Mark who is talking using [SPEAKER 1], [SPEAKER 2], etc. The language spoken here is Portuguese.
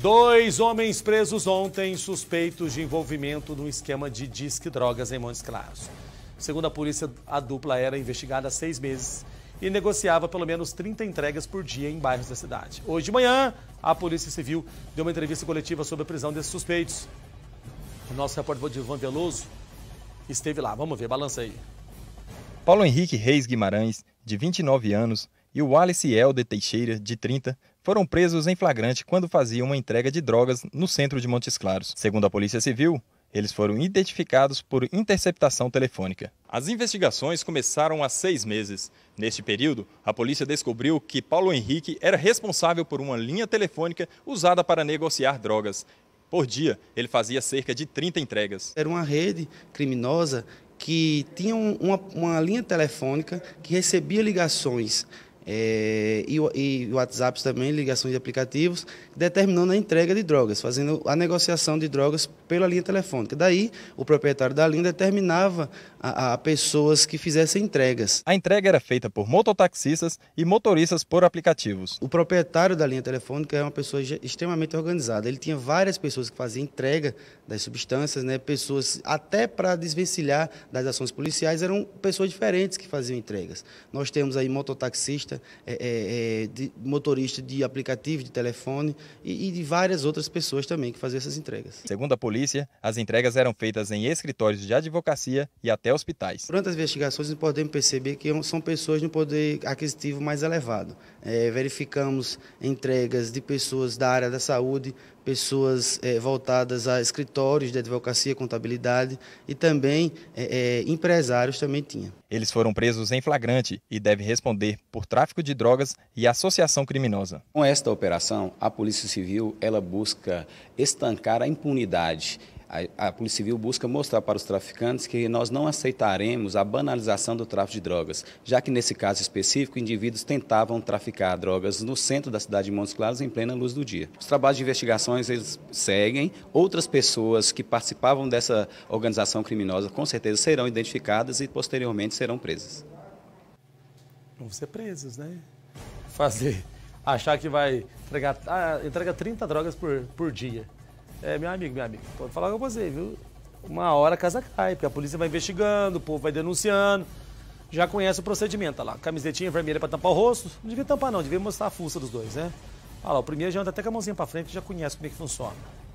[SPEAKER 1] Dois homens presos ontem suspeitos de envolvimento num esquema de disque drogas em Montes Claros. Segundo a polícia, a dupla era investigada há seis meses e negociava pelo menos 30 entregas por dia em bairros da cidade. Hoje de manhã, a Polícia Civil deu uma entrevista coletiva sobre a prisão desses suspeitos. O nosso repórter Divan Veloso esteve lá. Vamos ver, balança aí.
[SPEAKER 2] Paulo Henrique Reis Guimarães, de 29 anos, e o Alice Helder Teixeira, de 30, foram presos em flagrante quando faziam uma entrega de drogas no centro de Montes Claros. Segundo a Polícia Civil, eles foram identificados por interceptação telefônica. As investigações começaram há seis meses. Neste período, a polícia descobriu que Paulo Henrique era responsável por uma linha telefônica usada para negociar drogas. Por dia, ele fazia cerca de 30 entregas. Era uma rede
[SPEAKER 3] criminosa que tinha uma, uma linha telefônica que recebia ligações é, e, e WhatsApp também, ligações de aplicativos, determinando a entrega de drogas, fazendo a negociação de drogas pela linha telefônica. Daí, o proprietário da linha determinava a, a pessoas que fizessem entregas. A entrega era feita por mototaxistas e motoristas por aplicativos. O proprietário da linha telefônica é uma pessoa extremamente organizada. Ele tinha várias pessoas que faziam entrega das substâncias, né? pessoas até para desvencilhar das ações policiais, eram pessoas diferentes que faziam entregas. Nós temos aí mototaxista, motorista, é, é, é, de, motorista de aplicativo, de telefone e, e de
[SPEAKER 2] várias outras pessoas também
[SPEAKER 3] que faziam essas entregas.
[SPEAKER 2] Segundo a polícia, as entregas eram feitas em escritórios de advocacia e até hospitais.
[SPEAKER 3] Durante as investigações, nós podemos perceber que são pessoas de um poder aquisitivo mais elevado. É, verificamos entregas de pessoas da área da saúde, pessoas é, voltadas a escritórios de advocacia, contabilidade e também
[SPEAKER 2] é, é empresários também tinha. Eles foram presos em flagrante e devem responder por tráfico tráfico de drogas e associação criminosa.
[SPEAKER 4] Com esta operação, a Polícia Civil ela busca estancar a impunidade a, Polícia Civil busca mostrar para os traficantes que nós não aceitaremos a banalização do tráfico de drogas, já que nesse caso específico, indivíduos tentavam traficar drogas no centro da cidade de Montes Claros em plena luz do dia. Os trabalhos de investigações eles seguem, outras pessoas que participavam dessa organização criminosa com certeza serão identificadas e posteriormente serão presas
[SPEAKER 1] vão ser presos, né? Fazer, achar que vai entregar, ah, entrega 30 drogas por, por dia. É, meu amigo, meu amigo, pode falar com você, viu? Uma hora a casa cai, porque a polícia vai investigando, o povo vai denunciando. Já conhece o procedimento, olha tá lá. Camisetinha vermelha para tampar o rosto. Não devia tampar, não, devia mostrar a fuça dos dois, né? Olha lá, o primeiro já anda até com a mãozinha pra frente, já conhece como é que funciona.